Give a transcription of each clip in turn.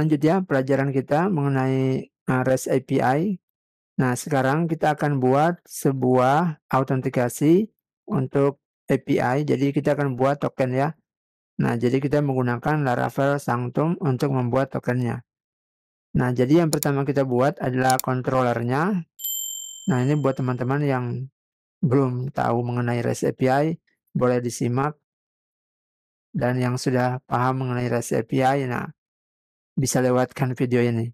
lanjut ya pelajaran kita mengenai eh, REST API. Nah, sekarang kita akan buat sebuah autentikasi untuk API. Jadi kita akan buat token ya. Nah, jadi kita menggunakan Laravel Sanctum untuk membuat tokennya. Nah, jadi yang pertama kita buat adalah controllernya. Nah, ini buat teman-teman yang belum tahu mengenai REST API, boleh disimak. Dan yang sudah paham mengenai REST API, nah, bisa lewatkan video ini.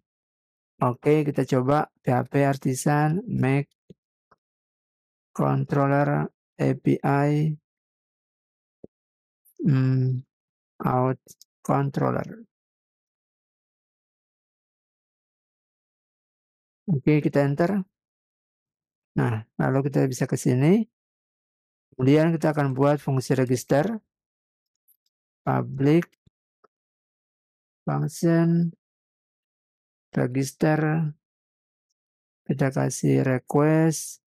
Oke, kita coba PHP artisan make controller API mm, out controller. Oke, kita enter. Nah, lalu kita bisa ke sini. Kemudian kita akan buat fungsi register public function register kita kasih request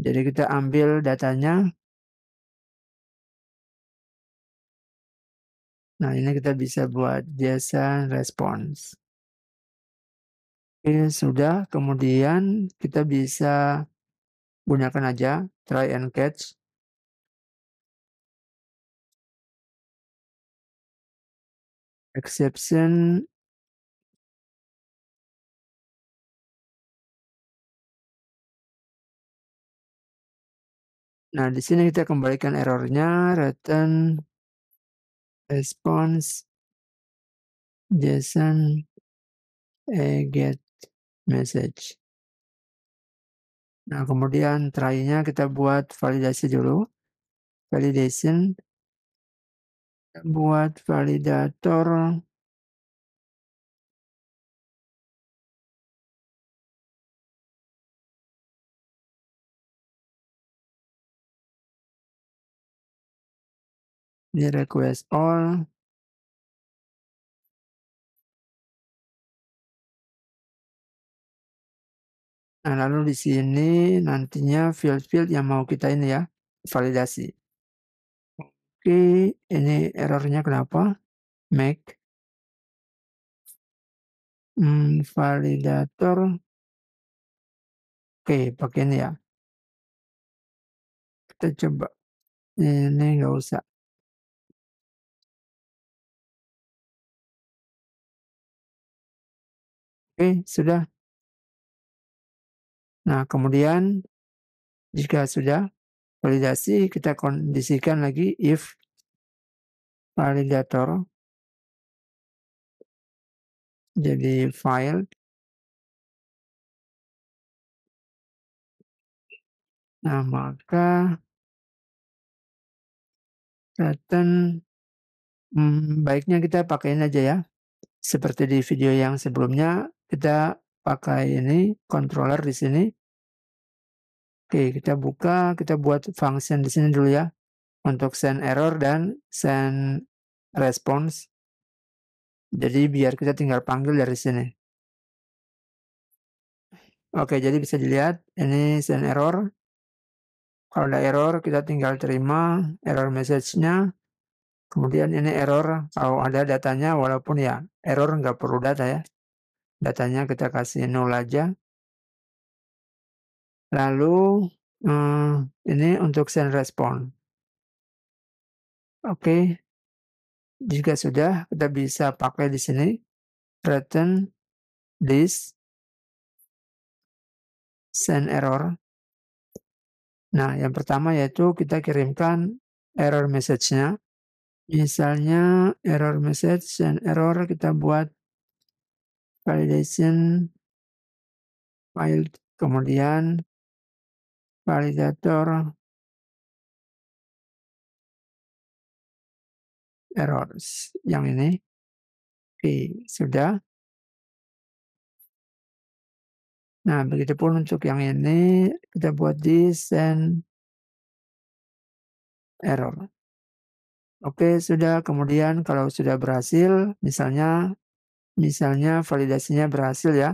jadi kita ambil datanya nah ini kita bisa buat jasa response ini sudah kemudian kita bisa gunakan aja try and catch exception Nah, di sini kita kembalikan errornya, return response JSON a eh, get message. Nah, kemudian try-nya kita buat validasi dulu. Validation Kan. buat validator di request all Nah, lalu di sini nantinya field-field yang mau kita ini ya, validasi. Oke, ini errornya kenapa? Make hmm, validator. Oke, pakai ini ya. Kita coba. Ini nggak usah. Oke, sudah. Nah, kemudian jika sudah, validasi kita kondisikan lagi if validator jadi file nah maka pattern hmm, baiknya kita pakai aja ya seperti di video yang sebelumnya kita pakai ini controller di sini Oke, kita buka, kita buat function di sini dulu ya. Untuk send error dan send response. Jadi biar kita tinggal panggil dari sini. Oke, jadi bisa dilihat ini send error. Kalau ada error, kita tinggal terima error message-nya. Kemudian ini error, kalau ada datanya, walaupun ya error nggak perlu data ya. Datanya kita kasih nol aja. Lalu uh, ini untuk send respon. Oke. Okay. Jika sudah, kita bisa pakai di sini return this send error. Nah, yang pertama yaitu kita kirimkan error message-nya. Misalnya error message send error kita buat validation file kemudian validator errors yang ini. Oke, sudah. Nah, begitu pun untuk yang ini kita buat this and error. Oke, sudah. Kemudian kalau sudah berhasil, misalnya misalnya validasinya berhasil ya.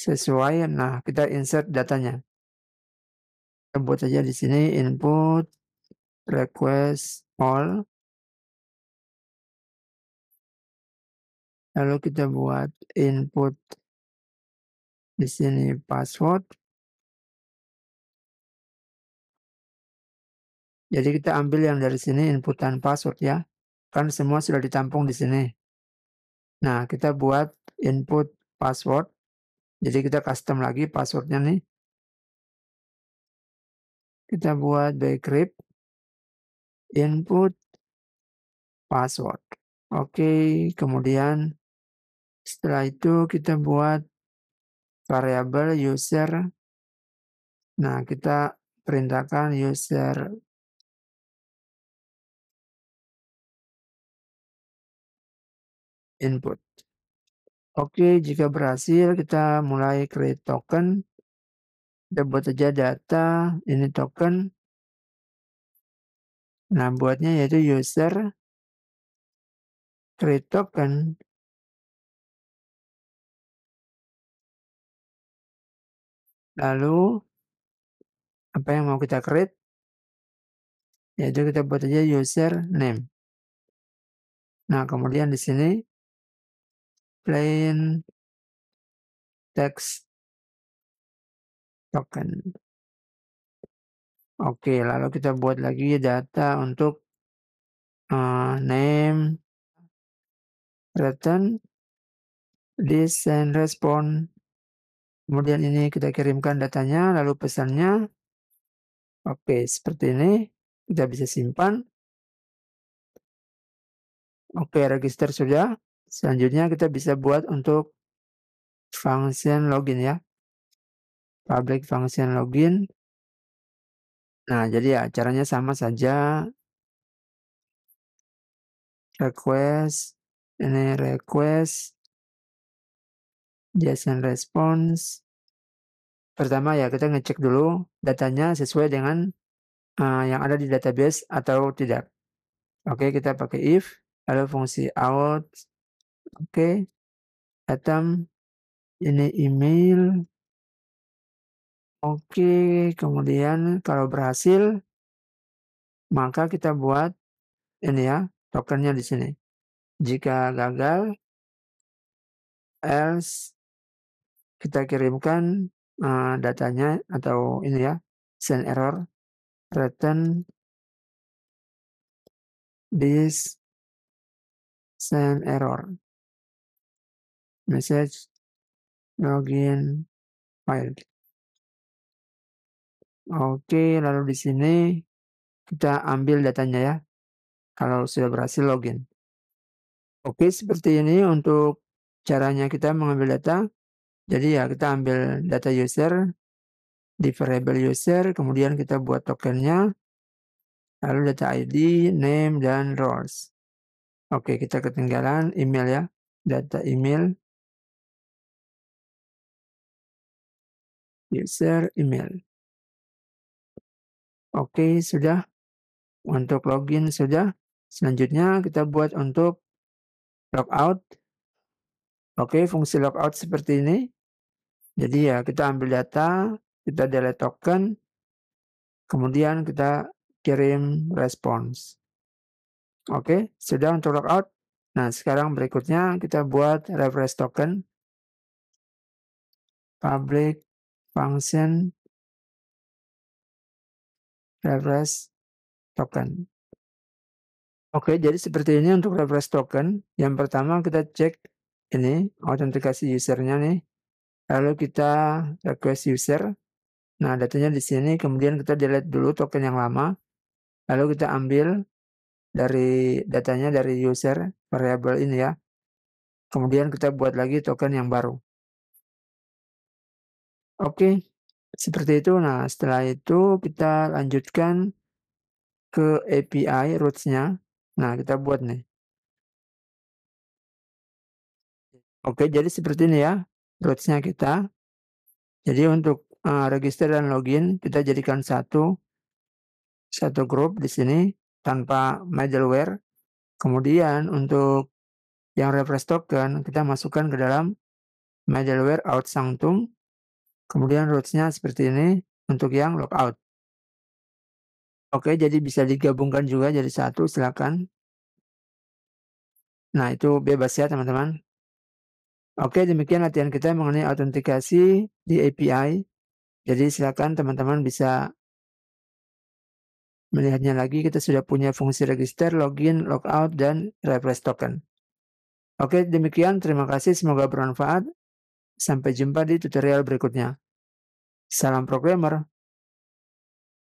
Sesuai, nah kita insert datanya. Kita buat aja di sini input request all. Lalu kita buat input di sini password. Jadi kita ambil yang dari sini inputan password ya. Kan semua sudah ditampung di sini. Nah, kita buat input password. Jadi kita custom lagi passwordnya nih. Kita buat backgrip input password. Oke, kemudian setelah itu kita buat variabel user. Nah, kita perintahkan user input. Oke, jika berhasil kita mulai create token. Kita buat saja data ini token. Nah, buatnya yaitu user create token. Lalu apa yang mau kita create? Yaitu kita buat aja user name. Nah, kemudian di sini plain text Token. Oke, lalu kita buat lagi data untuk, uh, name, return, this and respond, Kemudian ini kita kirimkan datanya, lalu pesannya. Oke, seperti ini. Kita bisa simpan. Oke, register sudah. Selanjutnya kita bisa buat untuk function login ya. Public function login. Nah, jadi ya caranya sama saja. Request, ini request, JSON response. Pertama ya kita ngecek dulu datanya sesuai dengan uh, yang ada di database atau tidak. Oke, kita pakai if, lalu fungsi out. Oke, item, ini email, Oke, kemudian kalau berhasil, maka kita buat ini ya, tokennya di sini. Jika gagal, else kita kirimkan uh, datanya atau ini ya, send error, return this send error. Message login file. Oke, lalu di sini kita ambil datanya ya. Kalau sudah berhasil login. Oke, seperti ini untuk caranya kita mengambil data. Jadi ya kita ambil data user di variable user, kemudian kita buat tokennya, lalu data ID, name, dan roles. Oke, kita ketinggalan email ya, data email, user, email. Oke, sudah. Untuk login sudah. Selanjutnya kita buat untuk logout. Oke, fungsi logout seperti ini. Jadi ya kita ambil data, kita delete token, kemudian kita kirim response. Oke, sudah untuk logout. Nah, sekarang berikutnya kita buat refresh token. Public function reference token. Oke, jadi seperti ini untuk reference token. Yang pertama kita cek ini autentikasi usernya nih. Lalu kita request user. Nah, datanya di sini. Kemudian kita delete dulu token yang lama. Lalu kita ambil dari datanya dari user variable ini ya. Kemudian kita buat lagi token yang baru. Oke, seperti itu. Nah, setelah itu kita lanjutkan ke API routes Nah, kita buat nih. Oke, jadi seperti ini ya routes kita. Jadi untuk uh, register dan login kita jadikan satu satu grup di sini tanpa middleware. Kemudian untuk yang refresh token kita masukkan ke dalam middleware out sanctum. Kemudian rootsnya seperti ini untuk yang logout. Oke, jadi bisa digabungkan juga jadi satu, silakan. Nah, itu bebas ya, teman-teman. Oke, demikian latihan kita mengenai autentikasi di API. Jadi, silakan teman-teman bisa melihatnya lagi. Kita sudah punya fungsi register, login, logout, dan refresh token. Oke, demikian. Terima kasih. Semoga bermanfaat. Sampai jumpa di tutorial berikutnya. Salam programmer.